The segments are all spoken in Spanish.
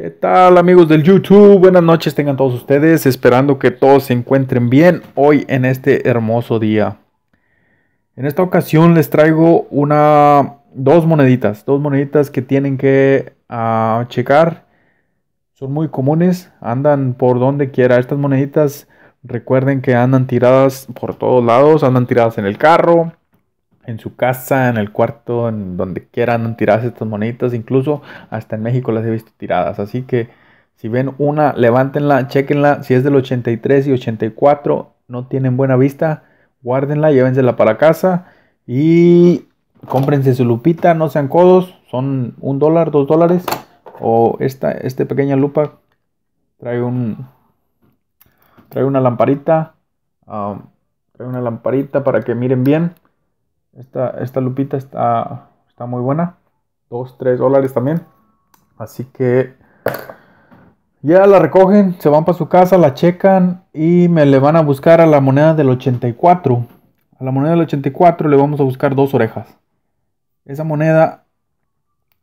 ¿Qué tal amigos del YouTube? Buenas noches tengan todos ustedes, esperando que todos se encuentren bien hoy en este hermoso día. En esta ocasión les traigo una, dos moneditas, dos moneditas que tienen que ah, checar. Son muy comunes, andan por donde quiera. Estas moneditas recuerden que andan tiradas por todos lados, andan tiradas en el carro, en su casa, en el cuarto, en donde quieran tirarse estas moneditas. Incluso hasta en México las he visto tiradas. Así que si ven una, levántenla, chequenla. Si es del 83 y 84, no tienen buena vista, guárdenla, llévensela para casa y cómprense su lupita. No sean codos, son un dólar, dos dólares. O esta, este pequeña lupa trae un trae una lamparita. Ah, trae una lamparita para que miren bien. Esta, esta lupita está, está muy buena. 2, 3 dólares también. Así que ya la recogen, se van para su casa, la checan y me le van a buscar a la moneda del 84. A la moneda del 84 le vamos a buscar dos orejas. Esa moneda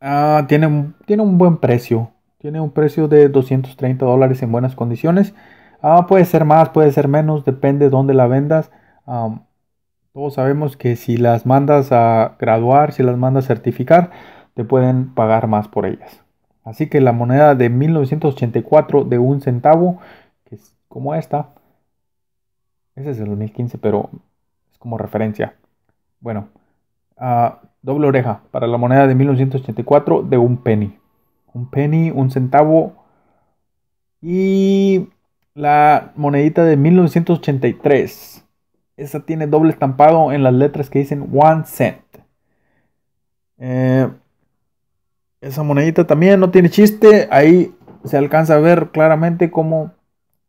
ah, tiene, tiene un buen precio. Tiene un precio de 230 dólares en buenas condiciones. Ah, puede ser más, puede ser menos, depende de dónde la vendas. Todos sabemos que si las mandas a graduar, si las mandas a certificar, te pueden pagar más por ellas. Así que la moneda de 1984 de un centavo, que es como esta, ese es el 2015, pero es como referencia. Bueno, ah, doble oreja para la moneda de 1984 de un penny. Un penny, un centavo. Y la monedita de 1983 esa tiene doble estampado en las letras que dicen one cent. Eh, esa monedita también no tiene chiste. Ahí se alcanza a ver claramente cómo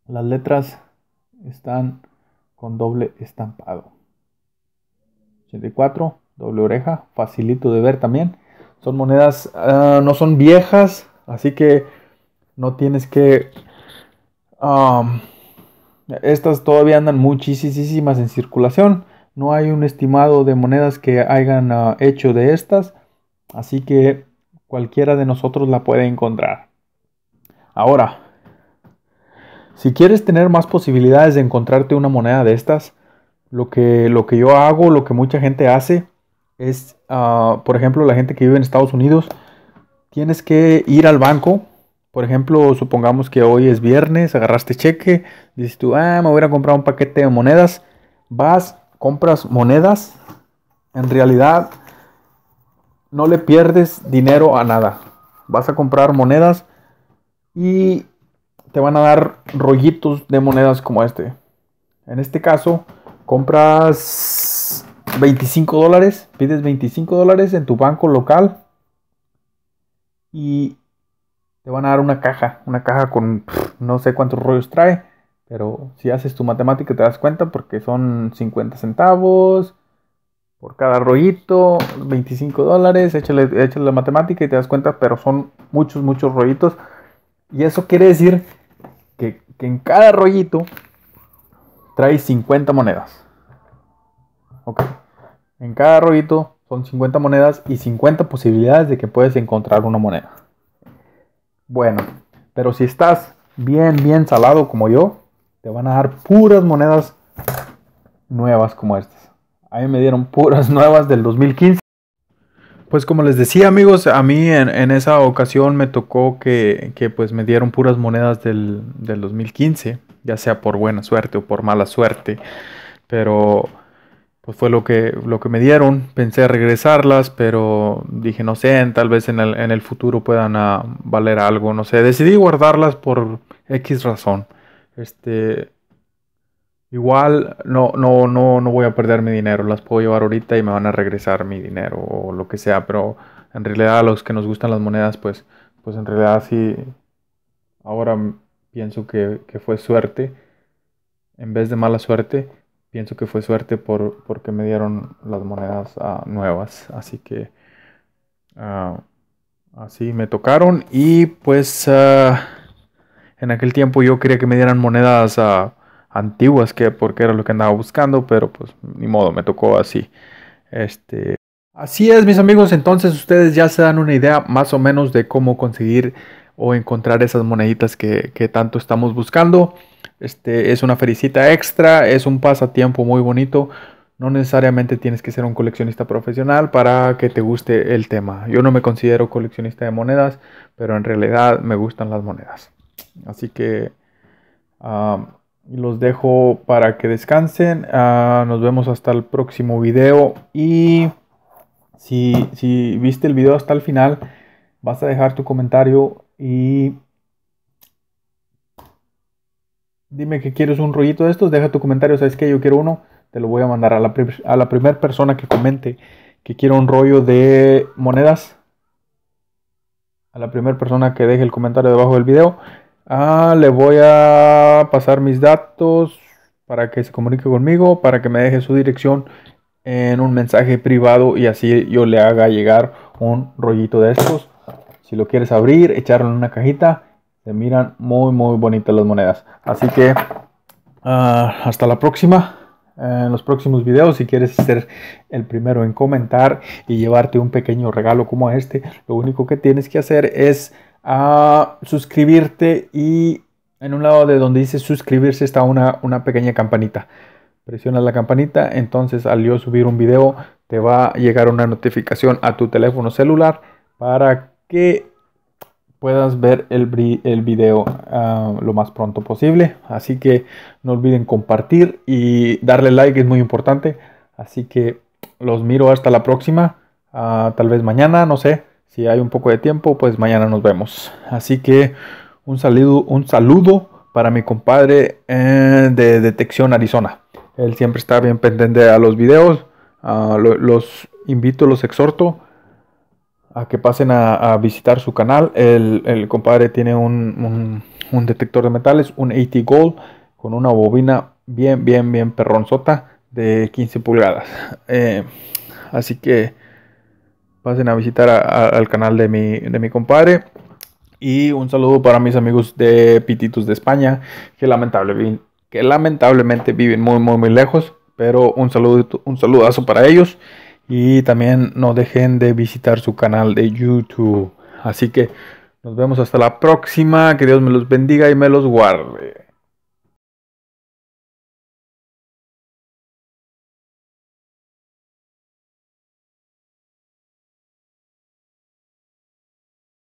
las letras están con doble estampado. 84, doble oreja, facilito de ver también. Son monedas, ah, no son viejas, así que no tienes que ah, estas todavía andan muchísimas en circulación. No hay un estimado de monedas que hayan ah, hecho de estas. Así que cualquiera de nosotros la puede encontrar. Ahora, si quieres tener más posibilidades de encontrarte una moneda de estas, lo que, lo que yo hago, lo que mucha gente hace, es, ah, por ejemplo, la gente que vive en Estados Unidos, tienes que ir al banco por ejemplo, supongamos que hoy es viernes, agarraste cheque, dices tú, ah, me voy a comprar un paquete de monedas. Vas, compras monedas. En realidad, no le pierdes dinero a nada. Vas a comprar monedas y te van a dar rollitos de monedas como este. En este caso, compras 25 dólares, pides 25 dólares en tu banco local y te van a dar una caja, una caja con no sé cuántos rollos trae, pero si haces tu matemática te das cuenta porque son 50 centavos por cada rollito, 25 dólares, échale, échale la matemática y te das cuenta, pero son muchos, muchos rollitos. Y eso quiere decir que, en cada rollito trae 50 monedas. en cada rollito son 50 monedas y 50 posibilidades de que puedes encontrar una moneda bueno. Pero si estás bien, bien salado como yo, te van a dar puras monedas nuevas como estas. A mí me dieron puras nuevas del 2015. Pues como les decía amigos, a mí en, esa ocasión me tocó que, pues me dieron puras monedas del, del 2015, ya sea por buena suerte o por mala suerte, pero pues fue lo que, lo que me dieron. Pensé regresarlas, pero dije, no sé, tal vez en el, futuro puedan ah, valer algo, no sé. Decidí guardarlas por X razón. Este, Igual no, no, no, no voy a perder mi dinero, las puedo llevar ahorita y me van a regresar mi dinero o lo que sea, pero en realidad a los que nos gustan las monedas, pues, pues en realidad sí, ahora pienso que, que fue suerte en vez de mala suerte, pienso que fue suerte porque me dieron las monedas ah, nuevas. Así que ah, así me tocaron. Y pues ah, en aquel tiempo yo quería que me dieran monedas antiguas, que porque era lo que andaba buscando, pero pues ni modo, me tocó así. Este. Así es, mis amigos, entonces ustedes ya se dan una idea más o menos de cómo conseguir o encontrar esas moneditas que, tanto estamos buscando. Este, es una felicita extra, es un pasatiempo muy bonito. No necesariamente tienes que ser un coleccionista profesional para que te guste el tema. Yo no me considero coleccionista de monedas, pero en realidad me gustan las monedas. Así que los dejo para que descansen. Ah, nos vemos hasta el próximo video. Y si, si viste el video hasta el final, vas a dejar tu comentario y dime que quieres un rollito de estos, deja tu comentario, sabes que yo quiero uno, te lo voy a mandar a la, primera persona que comente que quiere un rollo de monedas. A la primera persona que deje el comentario debajo del video, ah, le voy a pasar mis datos para que se comunique conmigo, para que me deje su dirección en un mensaje privado y así yo le haga llegar un rollito de estos si lo quieres abrir, echarlo en una cajita, se miran muy, muy bonitas las monedas. Así que ah, hasta la próxima. Eh, en los próximos videos, si quieres ser el primero en comentar y llevarte un pequeño regalo como este, lo único que tienes que hacer es ah, suscribirte y en un lado de donde dice suscribirse está una, pequeña campanita. Presiona la campanita, entonces al yo subir un video te va a llegar una notificación a tu teléfono celular para que que puedas ver el, el video ah, lo más pronto posible. Así que no olviden compartir y darle like, es muy importante. Así que los miro hasta la próxima. Ah, tal vez mañana, no sé. Si hay un poco de tiempo, pues mañana nos vemos. Así que un saludo, un saludo para mi compadre eh, de Detección Arizona. Él siempre está bien pendiente a los videos. Ah, los invito, los exhorto a que pasen a, visitar su canal. El, el compadre tiene un, un, detector de metales, un AT Gold, con una bobina bien, bien, bien perronzota de 15 pulgadas. Eh, así que pasen a visitar al canal de mi, de mi compadre. Y un saludo para mis amigos de Pititus de España, que, lamentable, que lamentablemente viven muy, muy, muy lejos. Pero un, saludo, un saludazo para ellos. Y también no dejen de visitar su canal de YouTube. Así que nos vemos hasta la próxima. Que Dios me los bendiga y me los guarde.